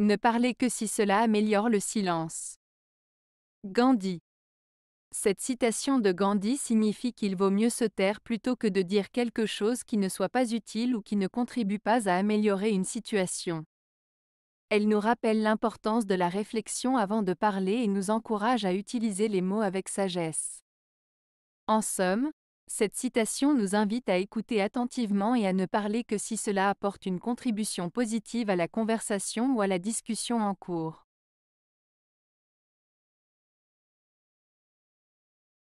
Ne parlez que si cela améliore le silence. Gandhi. Cette citation de Gandhi signifie qu'il vaut mieux se taire plutôt que de dire quelque chose qui ne soit pas utile ou qui ne contribue pas à améliorer une situation. Elle nous rappelle l'importance de la réflexion avant de parler et nous encourage à utiliser les mots avec sagesse. En somme, cette citation nous invite à écouter attentivement et à ne parler que si cela apporte une contribution positive à la conversation ou à la discussion en cours.